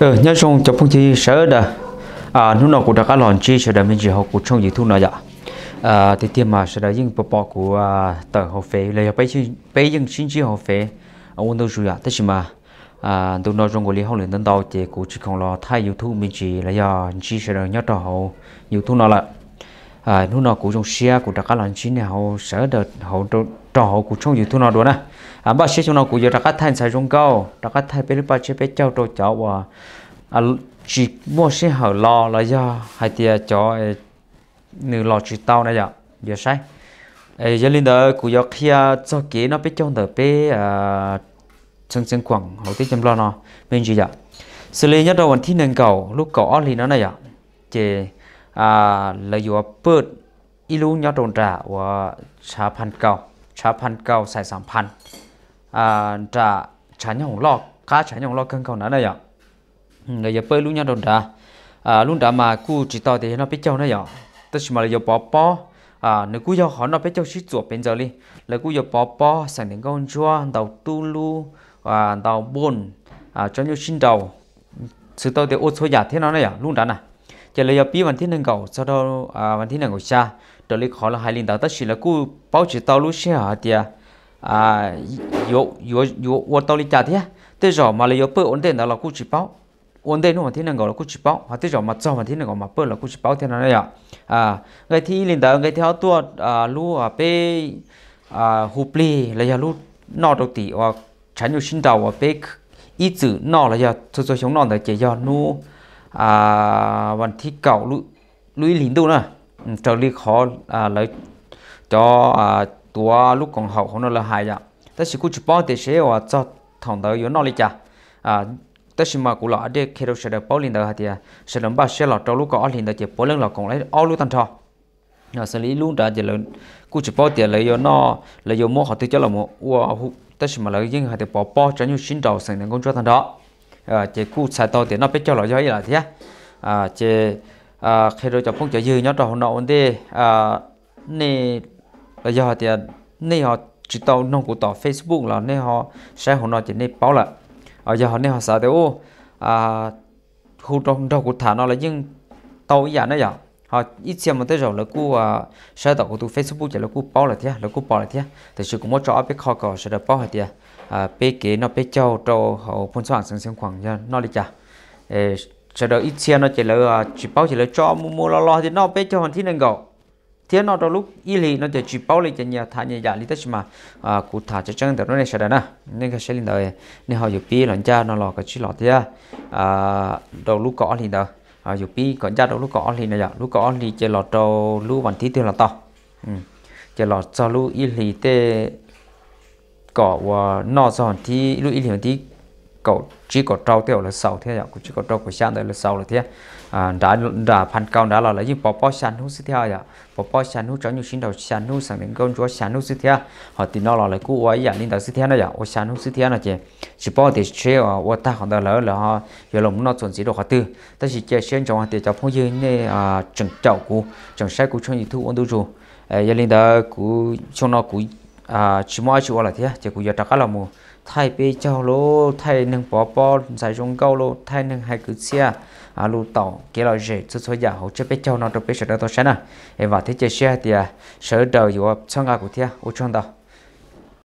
ờ nhớ trong cho phong chi sợ đã à nút nào của đã cá lòn chi sợ đã mình chỉ học của trong gì thu nào dạ à thì tiêm mà sẽ đã những bộ bộ của à, tờ học phí là bây giờ bây giờ xin chỉ học phí ở quân đội rồi à thế mà à tôi nói trong cuộc lý học luyện đến đầu thì cũng chỉ còn lo thay thu mình chỉ là do chỉ sẽ đã nhớ trò hậu youtube nào là à nút nào cũng trong xe của đã cá lòn chi nào sợ được hậu trò hậu của trong thu nào đó nè à bà sĩ chúng nó cũng giờ ra các thay xài trong câu ra các thay bên bà chế bên cháu đồ cháu và à chỉ mua sĩ hở lo là do hai tia chó e nửa lo chỉ tao này giờ giờ sai ấy giờ linh đó cũng giờ khi cho kế nó bên trong đó bê à chân chân quẳng hậu tiết chăm lo nó bên gì vậy xử lý nhất đầu vẫn thi nâng cầu lúc cầu thì nó này ạ chế à là dù bớt ilu nhau trồn trả và trả phần cầu trả phần cầu sai sản phần à trả trả nhau lo cá trả nhau lo cân cầu nữa này ạ ừ, người giờ bơi luôn nha đồn đã à luôn đã mà cú chỉ to thì nó biết châu này ạ tất nhiên mà là giờ bỏ bỏ à nếu cứ giờ họ nó biết châu chỉ chuột bên giờ đi là cứ giờ bỏ bỏ sản đến con chua đầu tu lu à đầu bồn à cho nhau xin đầu sự tôi thì ô số giả thế nó này ạ luôn đã nè chỉ là giờ biết vấn thiên nâng cầu sau đó à vấn thiên nâng cầu xa trở lại khó là hai linh đạo tất nhiên là cứ báo chỉ tao lúc xe hả tiệt à yo yo yo wo tao li cha thế thế rồi mà lấy yo bơ ổn định đó là cú chỉ báo ổn định nó thi này gọi là cú chỉ báo hoặc thế rồi mà cho mà thi này gọi mà bơ là cú chỉ báo thế này à à người thi linh đạo người theo tua à lu à pe à hụp li là giờ lu nọ đầu ti hoặc chán nhiều sinh đầu hoặc pe ít chữ nọ là giờ cho cho sống nọ là chỉ do nu à vẫn thi cầu lu lũy lính đâu nè ừ, trở đi khó à lấy cho à tua lúc còn hậu nó là hài ạ ta chỉ cứ chụp bao để sẽ và cho thằng đó yếu nó đi chả à ta chỉ mà cũng là để khi đâu sẽ được bao liền đó thì sẽ làm bao xe lọt trong lúc có liền đó chỉ bao lần là còn lấy ao lúc tan thọ à xử lý luôn đã chỉ là cứ chụp bao tiền lấy yếu nó lấy yếu mua họ tự cho là mua wow ta chỉ mà lấy những họ tự bỏ bao cho nhiều sinh đầu sinh nên công cho thằng đó à chỉ cứ xài tao tiền nó biết cho là do ấy là thế à chỉ à khi đâu cho phong cho dư nhớ trò nó vấn đề à nên là do thì à, nay họ chỉ tao nông cụ tỏ Facebook là nay họ sẽ họ nói chỉ nay báo là ở giờ họ nay họ sợ thì ô à khu trong đâu cụ thả nó là nhưng tao giờ nó vậy họ ít xem một tới rồi là cụ à sẽ tạo của tụ Facebook chỉ là cụ báo là thế là cụ báo là thế thì sự cũng muốn cho biết khó có sẽ được báo là thế à, à bé kế nó bé châu cho họ phun sáng sáng sáng khoảng giờ nó đi chả sẽ được ít xem nó chỉ là à, chỉ báo chỉ là cho mua mua lo lo thì nó bé cho hoàn thiện nên gọi thế nó đó lúc y lì nó để chỉ bao lì chân nhà thà nhà giả lì tất mà à cụ thà cho chân nó này sẽ đó nè nên cái sẽ lì đời nên họ dục pi lần cha nó lọ cái chỉ lọ thế à đầu lúc cỏ thì đó à dục pi còn cha đầu lúc cỏ thì này giờ dạ. lúc cỏ thì chơi lọ đầu lúc bản thí tiêu là to ừ. chơi lọ cho lúc y lì tê cỏ và nọ giòn thì lúc y lì thì cậu chỉ có trâu tiểu là sầu thế ạ chỉ có trâu của sang đây là sầu là thế à, đã đã phan cao đã là lấy những bỏ bỏ sang hút theo ạ bỏ bỏ sang hữu cho nhiều sinh đầu sang hút sang đến con chúa sang hút theo, họ tin nó là lấy cú ấy dạng nên tạo theo này ạ ô sang hút theo này chị chỉ bỏ thì chơi ở ô ta họ đã lấy là họ giờ lòng nó chuẩn chỉ đồ họ tư ta chỉ chơi xuyên trong họ thì cháu phong như này à chẳng chậu của chẳng sai cũ trong gì thu ôn đâu rồi giờ linh đó cũ trong nó cũ à chỉ mỗi chỗ là thế chỉ cũng giờ chắc là mu thay bê cho lô thay nâng bò bò giải dùng câu lô thay nâng hai cứ xe à lô tàu kia là gì, chút số giờ hỗ trợ bê cho nó được bê sợ đó tôi sẽ em vào thế chơi xe thì à, sợ đời rồi trong à, ngày của thế à. ô trong đâu